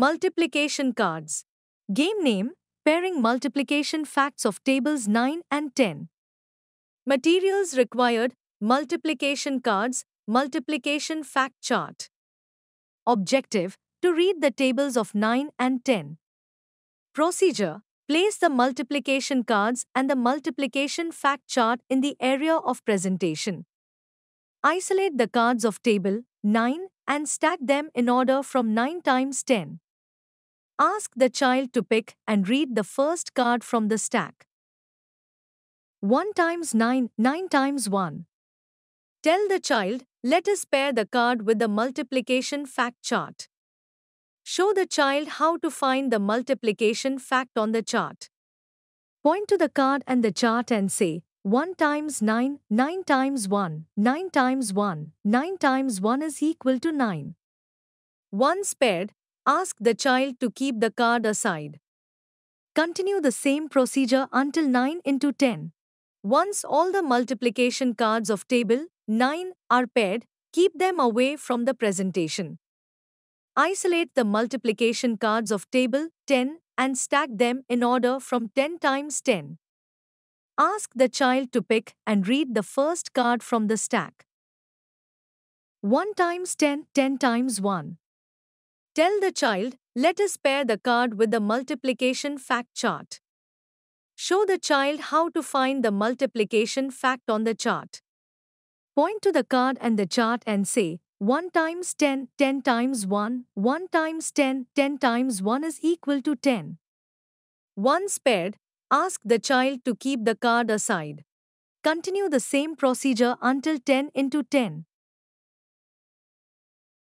Multiplication cards. Game name Pairing multiplication facts of tables 9 and 10. Materials required Multiplication cards, multiplication fact chart. Objective To read the tables of 9 and 10. Procedure Place the multiplication cards and the multiplication fact chart in the area of presentation. Isolate the cards of table 9 and stack them in order from 9 times 10. Ask the child to pick and read the first card from the stack. 1 times 9, 9 times 1. Tell the child, let us pair the card with the multiplication fact chart. Show the child how to find the multiplication fact on the chart. Point to the card and the chart and say, 1 times 9, 9 times 1, 9 times 1, 9 times 1 is equal to 9. Once paired, Ask the child to keep the card aside. Continue the same procedure until 9 into 10. Once all the multiplication cards of table 9 are paired, keep them away from the presentation. Isolate the multiplication cards of table 10 and stack them in order from 10 times 10. Ask the child to pick and read the first card from the stack. 1 times 10, 10 times 1. Tell the child, let us pair the card with the multiplication fact chart. Show the child how to find the multiplication fact on the chart. Point to the card and the chart and say, 1 times 10, 10 times 1, 1 times 10, 10 times 1 is equal to 10. Once paired, ask the child to keep the card aside. Continue the same procedure until 10 into 10.